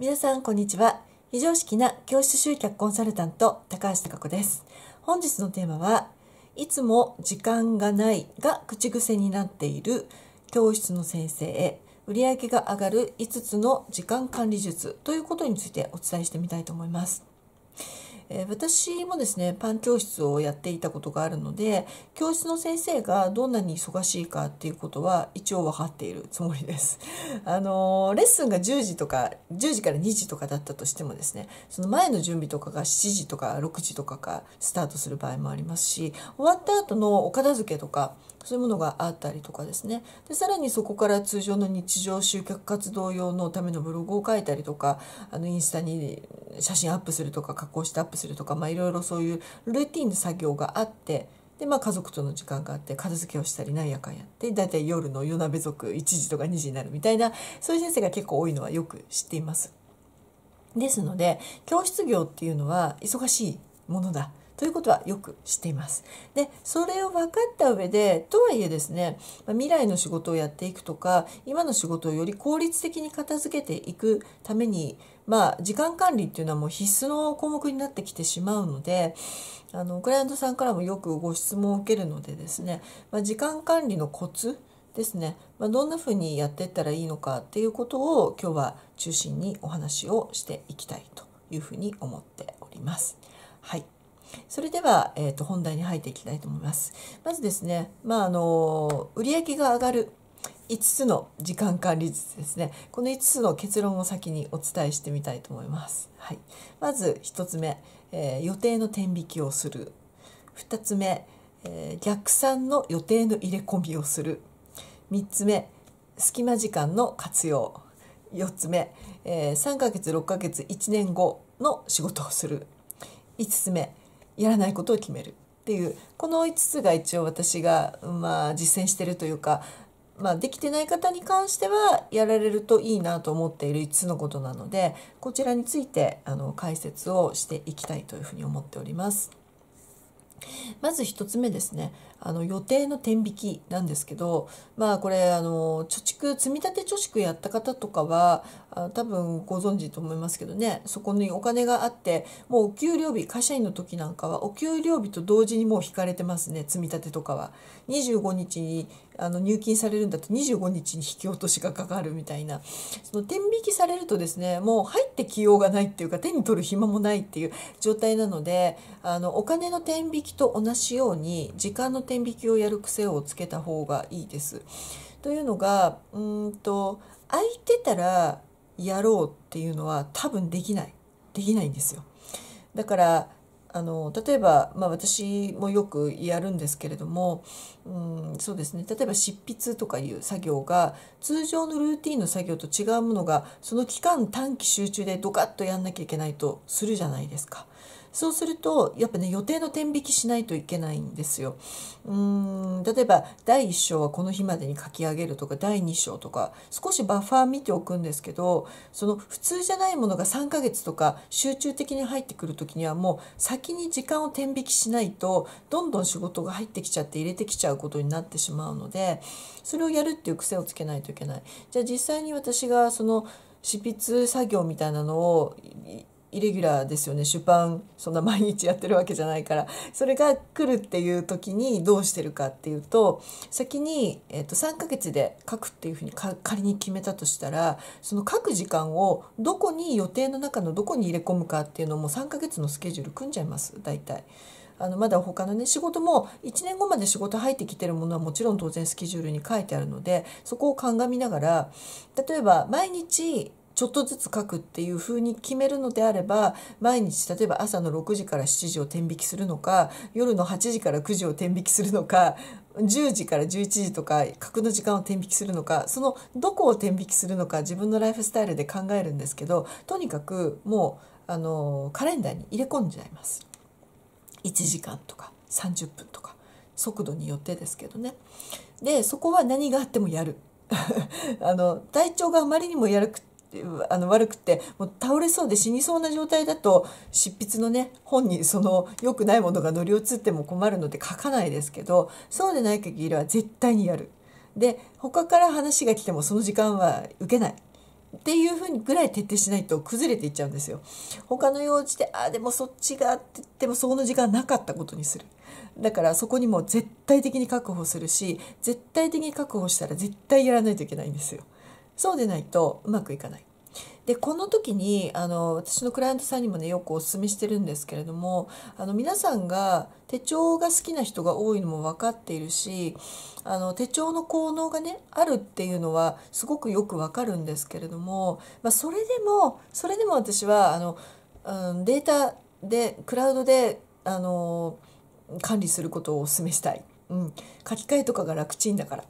皆さん、こんにちは。非常識な教室集客コンサルタント、高橋貴子です。本日のテーマは、いつも時間がないが口癖になっている教室の先生へ、売上が上がる5つの時間管理術ということについてお伝えしてみたいと思います。え私もですねパン教室をやっていたことがあるので教室の先生がどんなに忙しいかっていうことは一応分かっているつもりです。あのレッスンが10時とか10時から2時とかだったとしてもですねその前の準備とかが7時とか6時とかがスタートする場合もありますし終わった後のお片付けとかそういうものがあったりとかですねでさらにそこから通常の日常集客活動用のためのブログを書いたりとかあのインスタに写真アップするとか加工してアップするとか、まあ、いろいろそういうルーティンの作業があってで、まあ、家族との時間があって片付けをしたりなんやかんやって大体夜の夜鍋族1時とか2時になるみたいなそういう先生が結構多いのはよく知っています。ですので教室業っていうのは忙しいものだということはよく知っています。でそれを分かった上でとはいえですね未来の仕事をやっていくとか今の仕事をより効率的に片付けていくためにまあ、時間管理っていうのはもう必須の項目になってきてしまうのであのクライアントさんからもよくご質問を受けるのでですね、まあ、時間管理のコツですね、まあ、どんなふうにやっていったらいいのかっていうことを今日は中心にお話をしていきたいというふうに思っております。はいそれでは、えーと、本題に入っていきたいと思います。まずですね、まあ、あの売上が上がる5つの時間管理術ですねこの5つの結論を先にお伝えしてみたいと思います、はい、まず1つ目、えー、予定の天引きをする2つ目、えー、逆算の予定の入れ込みをする3つ目隙間時間の活用4つ目、えー、3ヶ月6ヶ月1年後の仕事をする5つ目やらないことを決めるっていうこの5つが一応私が、まあ、実践してるというかまあ、できてない方に関してはやられるといいなと思っている5つのことなのでこちらについてあの解説をしていきたいというふうに思っております。まず1つ目ですねあの予定の天引きなんですけどまあこれあの貯蓄積立貯蓄やった方とかはあ多分ご存知と思いますけどねそこにお金があってもうお給料日会社員の時なんかはお給料日と同時にもう引かれてますね積み立てとかは。25日にあの入金されるんだと25日に引き落としがかかるみたいなその天引きされるとですねもう入ってきようがないっていうか手に取る暇もないっていう状態なのであのお金の天引きと同じように時間の天点引きをやる癖をつけた方がいいです。というのがうんと空いてたらやろうっていうのは多分できないできないんですよ。だからあの例えば、まあ、私もよくやるんですけれども、うん、そうですね例えば執筆とかいう作業が通常のルーティンの作業と違うものがその期間短期集中でドカッとやんなきゃいけないとするじゃないですか。そうするとやっぱね予定の天引きしないといけないんですよ。うん例えば第1章はこの日までに書き上げるとか第2章とか少しバッファー見ておくんですけどその普通じゃないものが3ヶ月とか集中的に入ってくる時にはもう先に時間を天引きしないとどんどん仕事が入ってきちゃって入れてきちゃうことになってしまうのでそれをやるっていう癖をつけないといけない。じゃあ実際に私がその執筆作業みたいなのをイレギュラーですよね出版そんな毎日やってるわけじゃないからそれが来るっていう時にどうしてるかっていうと先に、えー、と3ヶ月で書くっていうふうに仮に決めたとしたらその書く時間をどこに予定の中のどこに入れ込むかっていうのも3ヶ月のスケジュール組んじゃいます大体。あのまだ他のね仕事も1年後まで仕事入ってきてるものはもちろん当然スケジュールに書いてあるのでそこを鑑みながら例えば毎日ちょっとずつ書くっていう風に決めるのであれば毎日例えば朝の6時から7時を天引きするのか夜の8時から9時を天引きするのか10時から11時とか格の時間を天引きするのかそのどこを天引きするのか自分のライフスタイルで考えるんですけどとにかくもうあのカレンダーに入れ込んじゃいます。1時間とか30分とか速度によってですけどね。でそこは何があってもやる あの体調があまりにもやるくあの悪くてもう倒れそうで死にそうな状態だと執筆のね本にその良くないものが乗り移っても困るので書かないですけどそうでない限りは絶対にやる。で他から話が来てもその時間は受けない。っていうふうにぐらい徹底しないと崩れていっちゃうんですよ。他の用事で、ああ、でもそっちがって言ってもそこの時間なかったことにする。だからそこにも絶対的に確保するし、絶対的に確保したら絶対やらないといけないんですよ。そうでないとうまくいかない。でこの時にあの私のクライアントさんにもねよくお勧めしてるんですけれどもあの皆さんが手帳が好きな人が多いのも分かっているしあの手帳の効能がねあるっていうのはすごくよく分かるんですけれども、まあ、それでもそれでも私はあの、うん、データでクラウドであの管理することをお勧めしたい、うん、書き換えとかが楽ちんだから。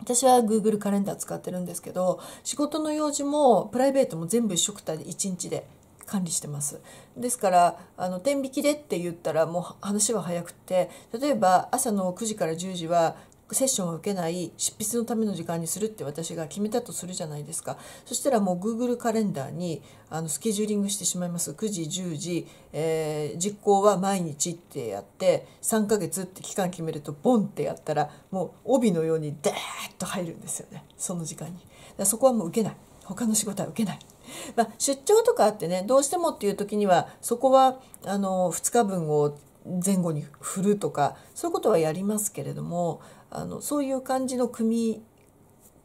私は Google カレンダー使ってるんですけど仕事の用事もプライベートも全部一食くたで1日で管理してますですからあの天引きでって言ったらもう話は早くて例えば朝の9時から10時はセッションを受けない執筆のための時間にするって私が決めたとするじゃないですかそしたらもう Google カレンダーにあのスケジューリングしてしまいます9時10時、えー、実行は毎日ってやって3ヶ月って期間決めるとボンってやったらもう帯のようにデーッと入るんですよねその時間にそこはもう受けない他の仕事は受けないまあ、出張とかあってねどうしてもっていう時にはそこはあの2日分を前後に振るとかそういうことはやりますけれどもあのそういう感じの組み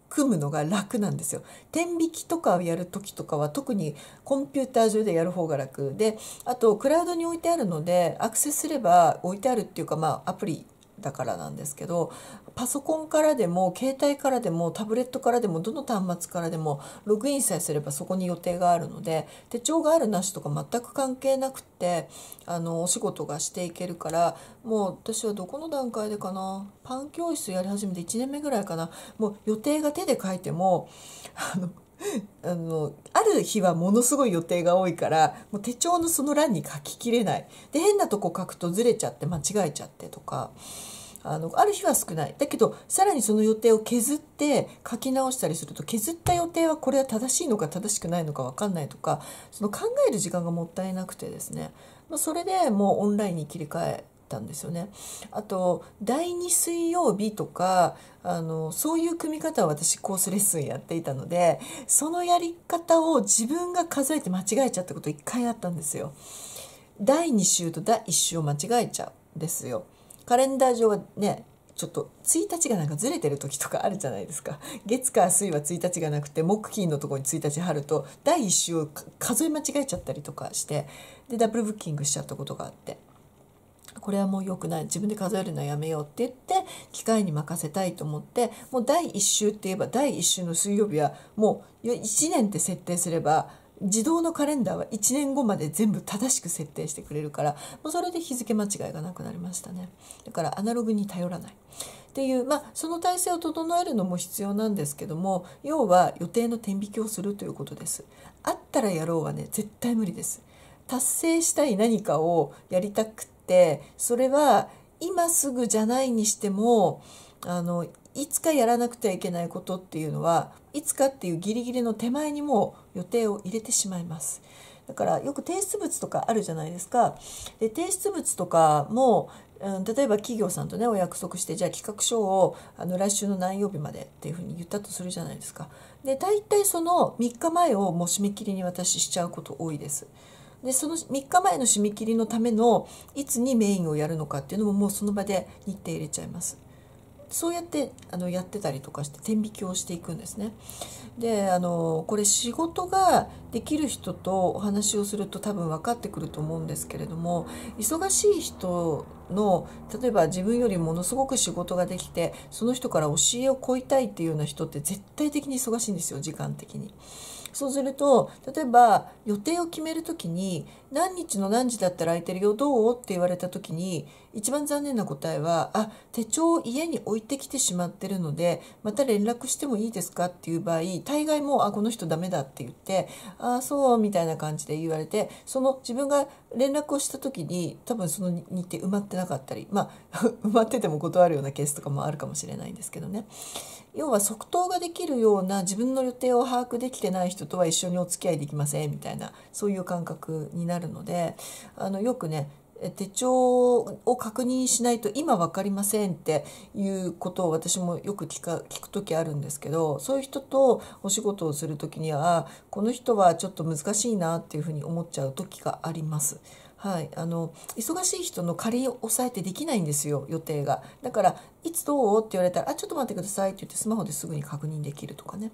組むのが楽なんですよ。点引きとかをやる時とかは特にコンピューター上でやる方が楽であとクラウドに置いてあるのでアクセスすれば置いてあるっていうかまあアプリだからなんですけどパソコンからでも携帯からでもタブレットからでもどの端末からでもログインさえすればそこに予定があるので手帳があるなしとか全く関係なくってあのお仕事がしていけるからもう私はどこの段階でかなパン教室やり始めて1年目ぐらいかなもう予定が手で書いてもあのあのある日はものすごい予定が多いからもう手帳のその欄に書ききれないで変なとこ書くとずれちゃって間違えちゃってとかあのある日は少ないだけどさらにその予定を削って書き直したりすると削った予定はこれは正しいのか正しくないのか分かんないとかその考える時間がもったいなくてですね、まそれでもうオンラインに切り替えたんですよね。あと第2水曜日とかあのそういう組み方を私コースレッスンやっていたのでそのやり方を自分が数えて間違えちゃったこと1回あったんですよ。第2週と第1週を間違えちゃうんですよ。カレンダー上はねちょっと1日がなんかずれてる時とかあるじゃないですか月火水は1日がなくて木金のとこに1日貼ると第1週数え間違えちゃったりとかしてでダブルブッキングしちゃったことがあって。これはもう良くない自分で数えるのはやめようって言って機械に任せたいと思ってもう第1週って言えば第1週の水曜日はもう1年って設定すれば自動のカレンダーは1年後まで全部正しく設定してくれるからもうそれで日付間違いがなくなりましたねだからアナログに頼らないっていう、まあ、その体制を整えるのも必要なんですけども要は予定の天引きをするということですあったらやろうはね絶対無理です達成したい何かをやりたくててそれは今すぐじゃないにしてもあのいつかやらなくてはいけないことっていうのはいつかっていうギリギリの手前にも予定を入れてしまいます。だからよく提出物とかあるじゃないですか。で提出物とかも、うん、例えば企業さんとねお約束してじゃあ企画書をあの来週の何曜日までっていうふうに言ったとするじゃないですか。で大体その3日前をもう締め切りに私しちゃうこと多いです。でその3日前の締め切りのためのいつにメインをやるのかっていうのももうその場で日程入れちゃいます。そうやってあのやってたりとかして天引きをしていくんですね。であのこれ仕事ができる人とお話をすると多分分かってくると思うんですけれども忙しい人の例えば自分よりものすごく仕事ができてその人から教えを請いたいっていうような人って絶対的に忙しいんですよ時間的に。そうすると例えば予定を決める時に何日の何時だったら空いてるよどう?」って言われた時に一番残念な答えは「あ手帳を家に置いてきてしまってるのでまた連絡してもいいですか?」っていう場合大概もう「あこの人ダメだ」って言って「ああそう」みたいな感じで言われてその自分が連絡をした時に多分その日程埋まってなかったりまあ 埋まってても断るようなケースとかもあるかもしれないんですけどね。要は即答ができるような自分の予定を把握できてない人とは一緒にお付き合いできませんみたいなそういう感覚になるるのであのよくね手帳を確認しないと今分かりませんっていうことを私もよく聞か聞く時あるんですけどそういう人とお仕事をする時にはこの人はちょっと難しいなっていうふうに思っちゃう時があります。はい、あの忙しい人の仮を抑えてできないんですよ予定がだから「いつどう?」って言われたら「あちょっと待ってください」って言ってスマホですぐに確認できるとかね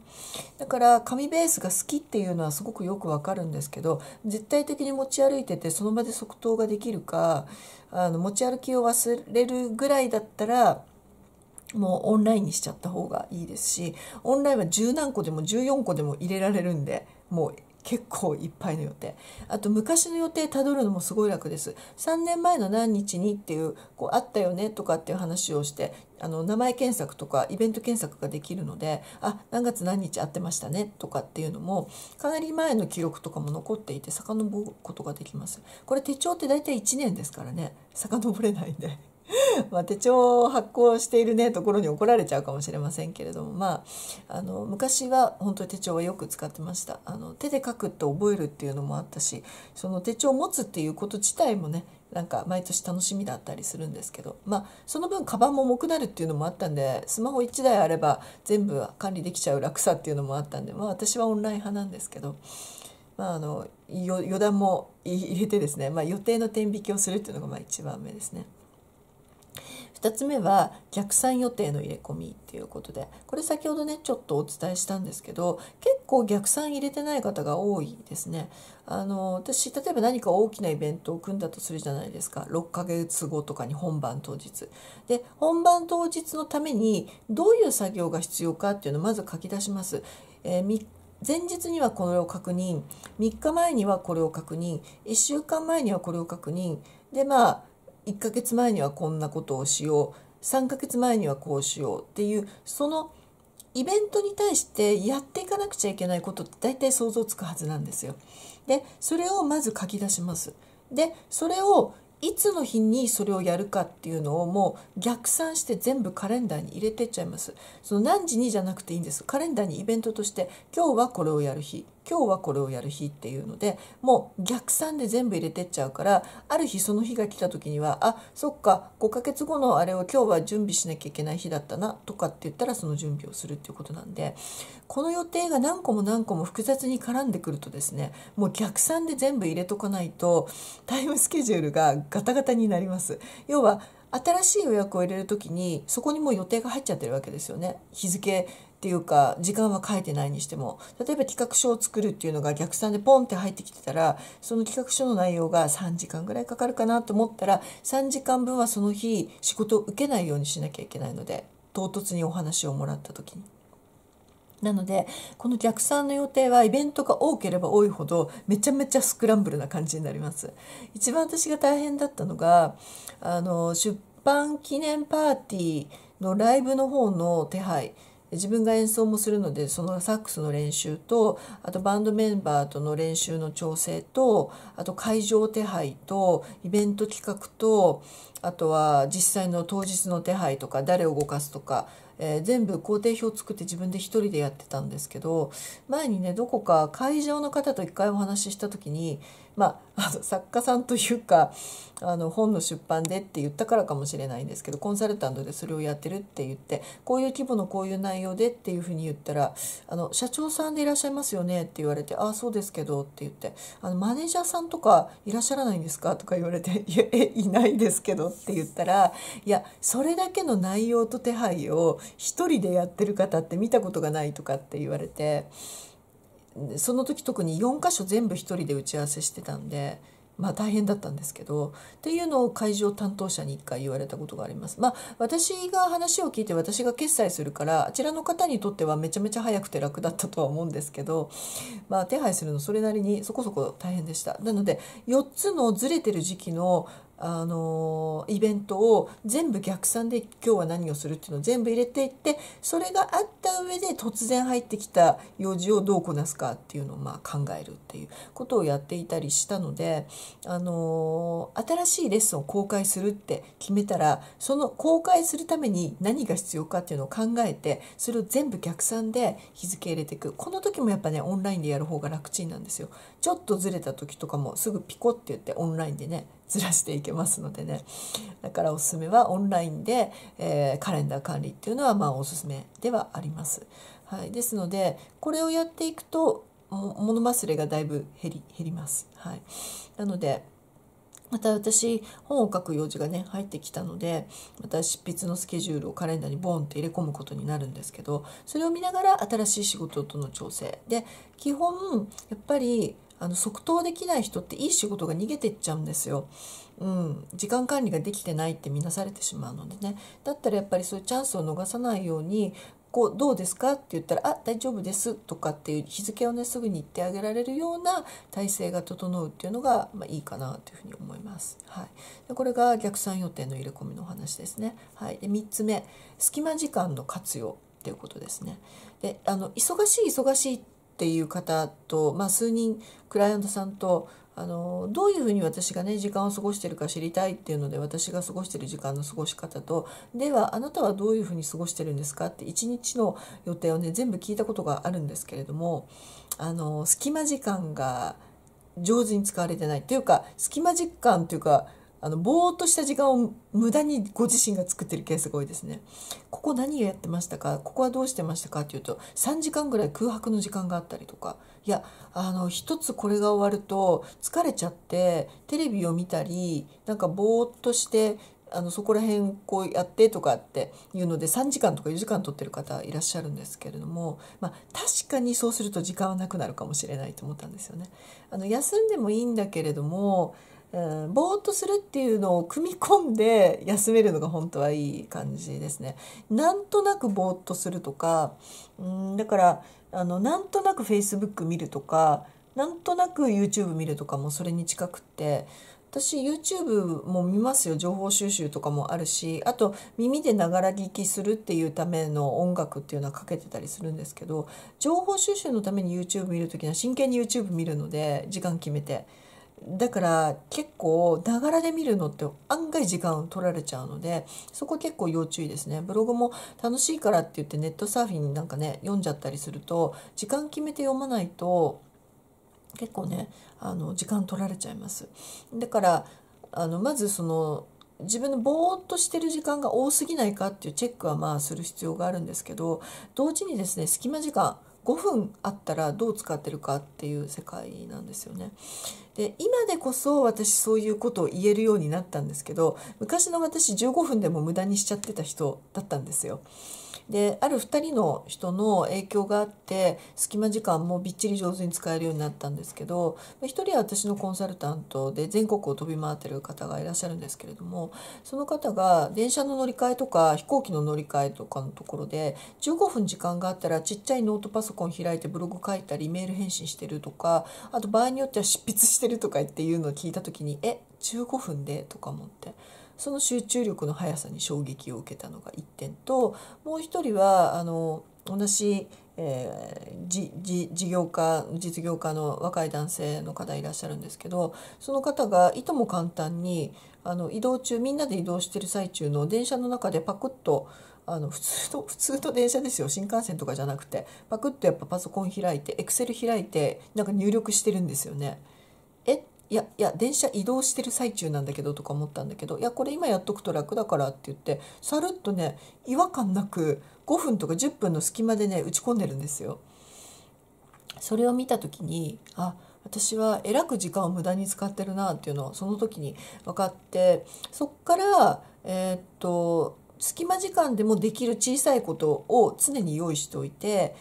だから紙ベースが好きっていうのはすごくよくわかるんですけど絶対的に持ち歩いててその場で即答ができるかあの持ち歩きを忘れるぐらいだったらもうオンラインにしちゃった方がいいですしオンラインは10何個でも14個でも入れられるんでもう結構いっぱいの予定あと昔の予定たどるのもすごい楽です3年前の何日にっていうこうあったよねとかっていう話をしてあの名前検索とかイベント検索ができるのであ何月何日会ってましたねとかっていうのもかなり前の記録とかも残っていて遡ることができますこれ手帳って大体1年ですからね遡れないんで。まあ、手帳を発行しているねところに怒られちゃうかもしれませんけれども、まあ、あの昔は本当に手帳はよく使ってましたあの手で書くって覚えるっていうのもあったしその手帳を持つっていうこと自体もねなんか毎年楽しみだったりするんですけど、まあ、その分カバンも重くなるっていうのもあったんでスマホ1台あれば全部管理できちゃう楽さっていうのもあったんで、まあ、私はオンライン派なんですけど。まあ、あの余談も入れてですね、まあ、予定の天引きをするっていうのがまあ1番目ですね。2つ目は逆算予定の入れ込みっていうことでこれ先ほどねちょっとお伝えしたんですけど結構逆算入れてない方が多いですね。あの私例えば何か大きなイベントを組んだとするじゃないですか6ヶ月後とかに本番当日。で本番当日のためにどういう作業が必要かっていうのをまず書き出します。えー前日にはこれを確認3日前にはこれを確認1週間前にはこれを確認でまあ1ヶ月前にはこんなことをしよう3ヶ月前にはこうしようっていうそのイベントに対してやっていかなくちゃいけないことって大体想像つくはずなんですよ。でそれをまず書き出します。でそれをいつの日にそれをやるかっていうのをもう逆算して全部カレンダーに入れてっちゃいます。その何時にじゃなくていいんです。カレンダーにイベントとして今日はこれをやる日今日はこれをやる日っていうのでもう逆算で全部入れてっちゃうからある日その日が来た時にはあそっか5ヶ月後のあれを今日は準備しなきゃいけない日だったなとかって言ったらその準備をするっていうことなんでこの予定が何個も何個も複雑に絡んでくるとですねもう逆算で全部入れとかないとタイムスケジュールがガタガタになります。要は新しい予約を入れる時にそこにもう予定が入っちゃってるわけですよね日付ていうか時間は書いてないにしても例えば企画書を作るっていうのが逆算でポンって入ってきてたらその企画書の内容が3時間ぐらいかかるかなと思ったら3時間分はその日仕事を受けないようにしなきゃいけないので唐突にお話をもらった時に。なのでこの逆算の予定はイベントが多ければ多いほどめちゃめちゃスクランブルな感じになります。一番私が大変だったのがあの出版記念パーティーのライブの方の手配自分が演奏もするのでそのサックスの練習とあとバンドメンバーとの練習の調整とあと会場手配とイベント企画とあとは実際の当日の手配とか誰を動かすとか、えー、全部工程表作って自分で一人でやってたんですけど前にねどこか会場の方と一回お話しした時にまあ、作家さんというかあの本の出版でって言ったからかもしれないんですけどコンサルタントでそれをやってるって言ってこういう規模のこういう内容でっていうふうに言ったらあの「社長さんでいらっしゃいますよね」って言われて「ああそうですけど」って言ってあの「マネージャーさんとかいらっしゃらないんですか?」とか言われて「いえいないですけど」って言ったら「いやそれだけの内容と手配を1人でやってる方って見たことがない」とかって言われて。その時特に4箇所全部1人で打ち合わせしてたんで。まあ大変だったんですけどっていうのを会場担当者に1回言われたことがあります。まあ私が話を聞いて私が決済するからあちらの方にとってはめちゃめちゃ早くて楽だったとは思うんですけどまあ手配するのそれなりにそこそこ大変でした。なので4つのずれてる時期のあのイベントを全部逆算で今日は何をするっていうのを全部入れていってそれがあった上で突然入ってきた用事をどうこなすかっていうのをまあ考えるっていうことをやっていたりしたのであの新しいレッスンを公開するって決めたらその公開するために何が必要かっていうのを考えてそれを全部逆算で日付入れていくこの時もやっぱねオンラインでやる方が楽ちんなんですよ。ちょっとずれた時とかもすぐピコって言ってオンラインでねずらしていけますのでねだからおすすめはオンラインで、えー、カレンダー管理っていうのはまあおすすめではあります。はい、ですのでこれをやっていくと物忘れがだいぶ減り減ります。はい、なのでまた私本を書く用事がね入ってきたのでまた執筆のスケジュールをカレンダーにボンって入れ込むことになるんですけどそれを見ながら新しい仕事との調整で基本やっぱりあの即答できない人っていい仕事が逃げてっちゃうんですよ。うん、時間管理ができてないって見なされてしまうのでねだったらやっぱりそういうチャンスを逃さないようにこうどうですかって言ったら「あ大丈夫です」とかっていう日付をねすぐに言ってあげられるような体制が整うっていうのが、まあ、いいかなというふうに思います。はい、でこれが逆算予定の入れ込みのお話ですね。はい、で3つ目隙間時間の活用っていうことですね。であの忙しい忙しいっていう方と、まあ、数人クライアントさんとあのどういうふうに私がね時間を過ごしてるか知りたいっていうので私が過ごしてる時間の過ごし方とではあなたはどういうふうに過ごしてるんですかって一日の予定をね全部聞いたことがあるんですけれどもあの隙間時間が上手に使われてないっていうか隙間時間っていうかあの、ぼーっとした時間を無駄にご自身が作ってるケースが多いですね。ここ何をやってましたかここはどうしてましたかっていうと、3時間ぐらい空白の時間があったりとか、いや、あの、一つこれが終わると疲れちゃって、テレビを見たり、なんかぼーっとして、あのそこら辺こうやってとかっていうので3時間とか4時間取ってる方いらっしゃるんですけれども、まあ、確かにそうすると時間はなくなるかもしれないと思ったんですよね。あの休んでもいいんだけれどもうん、ぼーっとするっていうのを組み込んで 休めるのが本当はいい感じですね。なんとなくぼーっとするとか、うん、だからあのなんとなく Facebook 見るとかなんとなく YouTube 見るとかもそれに近くって私 YouTube も見ますよ情報収集とかもあるしあと耳でながら聞きするっていうための音楽っていうのはかけてたりするんですけど情報収集のために YouTube 見る時きは真剣に YouTube 見るので時間決めて。だから結構ながらで見るのって案外時間取られちゃうのでそこ結構要注意ですねブログも楽しいからって言ってネットサーフィンなんかね読んじゃったりすると時間決めて読まないと結構ねあの時間取られちゃいますだからあのまずその自分のぼーっとしてる時間が多すぎないかっていうチェックはまあする必要があるんですけど同時にですね隙間時間5分あったらどう使ってるかっていう世界なんですよね。で今でこそ私そういうことを言えるようになったんですけど昔の私15分でも無駄にしちゃってた人だったんですよ。である2人の人の影響があって隙間時間もびっちり上手に使えるようになったんですけど1人は私のコンサルタントで全国を飛び回ってる方がいらっしゃるんですけれどもその方が電車の乗り換えとか飛行機の乗り換えとかのところで15分時間があったらちっちゃいノートパソコン開いてブログ書いたりメール返信してるとかあと場合によっては執筆してるとか言っていうのを聞いた時にえ15分でとか思って。その集中力の速さに衝撃を受けたのが1点ともう1人はあの同じ、えー、事業家実業家の若い男性の方いらっしゃるんですけどその方がいとも簡単にあの移動中みんなで移動してる最中の電車の中でパクッとあの普通と 普通と電車ですよ新幹線とかじゃなくてパクッとやっぱパソコン開いてエクセル開いてなんか入力してるんですよね。いやいや電車移動してる最中なんだけどとか思ったんだけどいやこれ今やっとくと楽だからって言ってさるっとね違和感なく5分とか10分の隙間でね打ち込んでるんですよ。それを見た時にあ私はえらく時間を無駄に使ってるなっていうのをその時に分かってそっからえー、っと隙間時間でもできる小さいことを常に用意しておいて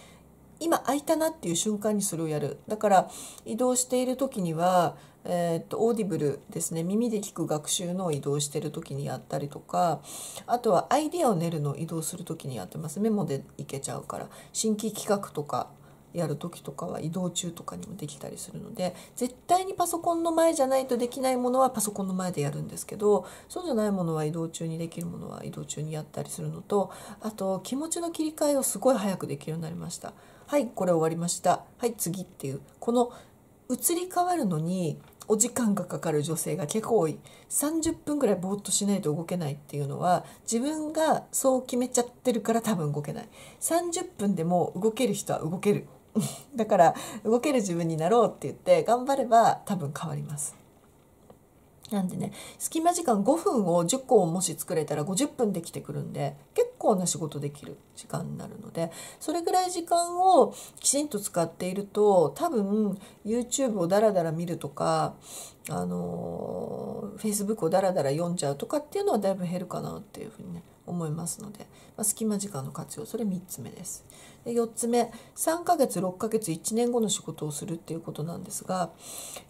今空いたなっていう瞬間にそれをやるだから移動している時には、えー、っとオーディブルですね耳で聞く学習の移動してる時にやったりとかあとはアイデアを練るのを移動する時にやってますメモでいけちゃうから新規企画とかやる時とかは移動中とかにもできたりするので絶対にパソコンの前じゃないとできないものはパソコンの前でやるんですけどそうじゃないものは移動中にできるものは移動中にやったりするのとあと気持ちの切り替えをすごい早くできるようになりました。はいこれ終わりましたはい次っていうこの移り変わるのにお時間がかかる女性が結構多い30分ぐらいぼーっとしないと動けないっていうのは自分がそう決めちゃってるから多分動けない30分でも動ける人は動ける だから動ける自分になろうって言って頑張れば多分変わります。なんでね隙間時間5分を10個をもし作れたら50分できてくるんで結構な仕事できる時間になるのでそれぐらい時間をきちんと使っていると多分 YouTube をダラダラ見るとかあの Facebook をダラダラ読んじゃうとかっていうのはだいぶ減るかなっていうふうにね思いますので、まあ、隙間時間の活用それ3つ目です。で4つ目3ヶ月6ヶ月1年後の仕事をするっていうことなんですが、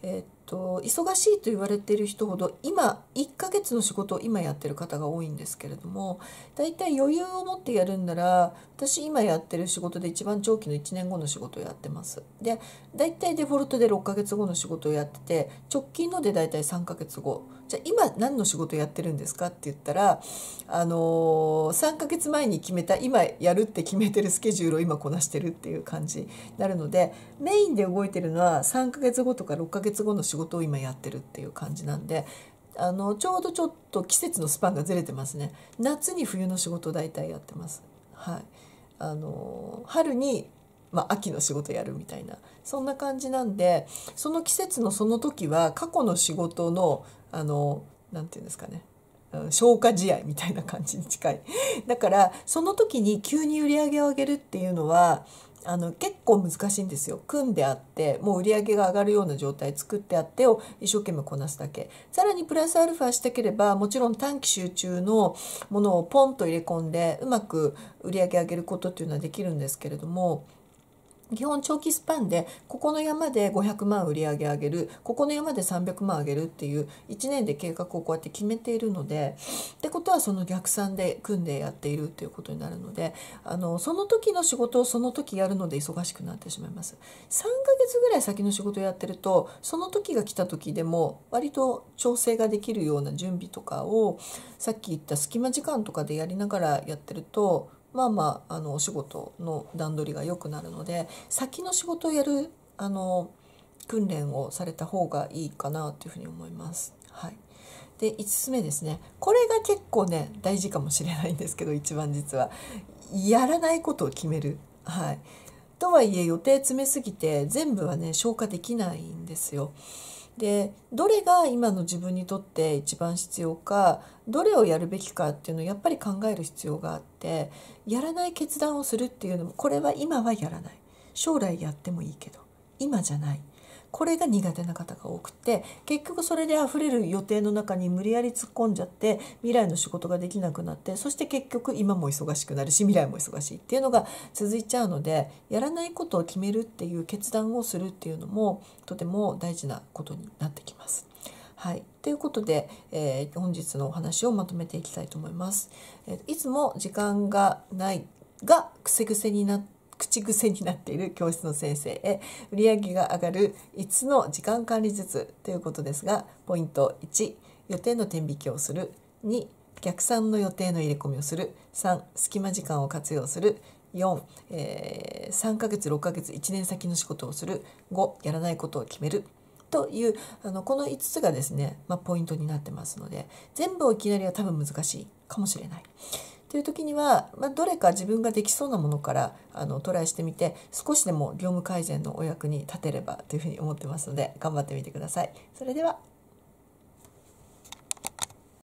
えー、っと忙しいと言われている人ほど今1ヶ月の仕事を今やってる方が多いんですけれどもだいたい余裕を持ってやるんなら私今やってる仕事で一番長期の1年後の仕事をやってますでだいたいデフォルトで6ヶ月後の仕事をやってて直近のでだいたい3ヶ月後じゃあ今何の仕事やってるんですかって言ったら、あの3ヶ月前に決めた今やるって決めてるスケジュールを今こなしてるっていう感じになるのでメインで動いてるのは3ヶ月後とか6ヶ月後の仕事を今やってるっていう感じなんであのちょうどちょっと季節のスパンがずれてますね夏に冬の仕事大体やってます。はい、あの春にまあ、秋の仕事やるみたいなそんな感じなんでその季節のその時は過去の仕事のあの何て言うんですかね消化試合みたいな感じに近い。だからその時に急に売り上げを上げるっていうのはあの結構難しいんですよ組んであってもう売り上げが上がるような状態作ってあってを一生懸命こなすだけさらにプラスアルファしたければもちろん短期集中のものをポンと入れ込んでうまく売り上げ上げることっていうのはできるんですけれども基本長期スパンでここの山で500万売り上げ上げるここの山で300万上げるっていう1年で計画をこうやって決めているのでってことはその逆算で組んでやっているっていうことになるのであのその時の仕事をその時やるので忙しくなってしまいます。3ヶ月ぐらい先の仕事やってるとその時が来た時でも割と調整ができるような準備とかをさっき言った隙間時間とかでやりながらやってるとまあまああのお仕事の段取りが良くなるので先の仕事をやるあの訓練をされた方がいいかなというふうに思います。はい、で5つ目ですねこれが結構ね大事かもしれないんですけど一番実はやらないことを決める。はい、とはいえ予定詰めすぎて全部はね消化できないんですよ。でどれが今の自分にとって一番必要かどれをやるべきかっていうのをやっぱり考える必要があってやらない決断をするっていうのもこれは今はやらない将来やってもいいけど今じゃないこれが苦手な方が多くて結局それで溢れる予定の中に無理やり突っ込んじゃって未来の仕事ができなくなってそして結局今も忙しくなるし未来も忙しいっていうのが続いちゃうのでやらないことを決めるっていう決断をするっていうのもとても大事なことになってきます。はい、ということで、えー、本日のお話をまとめていきたいと思います。えー、いつも時間がないが癖癖になって口癖になっている教室の先生へ売上が上がる5つの時間管理術ということですがポイント1予定の天引きをする2逆算の予定の入れ込みをする3隙間時間を活用する4、えー、3ヶ月6ヶ月1年先の仕事をする5やらないことを決めるというあのこの5つがですね、まあ、ポイントになってますので全部をいきなりは多分難しいかもしれない。という時には、まあ、どれか自分ができそうなものからあのトライしてみて少しでも業務改善のお役に立てればというふうに思ってますので頑張ってみてください。それでは